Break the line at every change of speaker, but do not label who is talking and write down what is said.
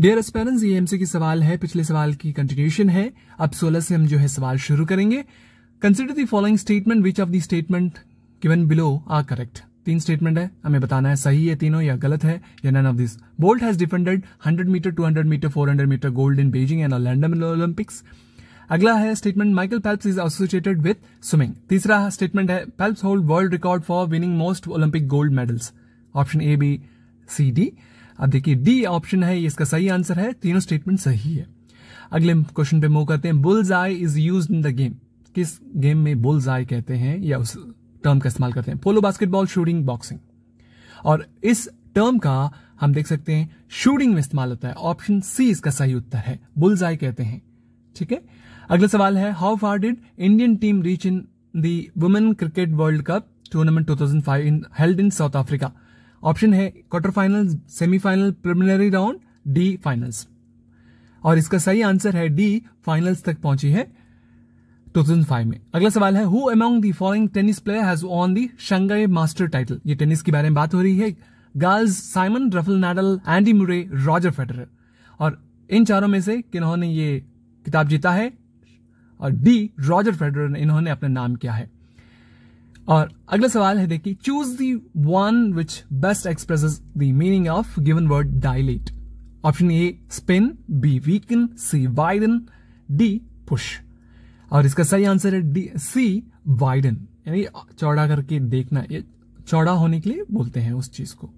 dear एस्पेरेंस ये MC की सवाल है पिछले सवाल की कंटिन्यूशन है अब सोलह से हम जो है सवाल शुरू करेंगे consider the following statement which of the statement given below are correct तीन स्टेटमेंट है हमें बताना है सही है तीनों या गलत है या none of this Bolt has defended 100 metre 200 metre 400 metre gold in Beijing and London Olympics अगला है statement Michael Phelps is associated with swimming तीसरा स्टेटमेंट है Phelps hold world record for winning most Olympic gold medals option A B C D अब देखिए D option है इसका सही answer है तीनों स्टेटमेंट सही है अगले क्वेश्चन पे मो करते हैं bull's eye is use in the game किस गेम में बुल्स आई कहते हैं या उस टर्म का इस्तेमाल करते हैं पोलो बास्केटबॉल शूटिंग बॉक्सिंग और इस टर्म का हम देख सकते हैं शूटिंग में इस्तेमाल होता है ऑप्शन सी इसका सही उत्तर है बुल्स आई कहते हैं ठीक है अगला सवाल है how far did Indian team reach in the women cricket World Cup tournament two thousand five in held in South Africa option है quarter final semifinal preliminary round D finals और इसका सही आंसर है डी फाइनल्स तक पहुंची है 2005 में अगला सवाल है who among the following tennis player has won the Shanghai master title ये टेनिस के बारे में बात हो रही है Gilles Simon Rafael Nadal Andy Murray Roger Federer और इन चारों में से किन्होंने ये किताब जीता है और डी रॉजर फेडरर ने इन्होंने अपना नाम किया है और अगला सवाल है देखिए choose the one which best express the meaning of given word dilate option A spin B weaken C widen D push और इसका सही आंसर है डी सी वाइडन यानी चौड़ा करके देखना ये चौड़ा होने के लिए बोलते हैं उस चीज को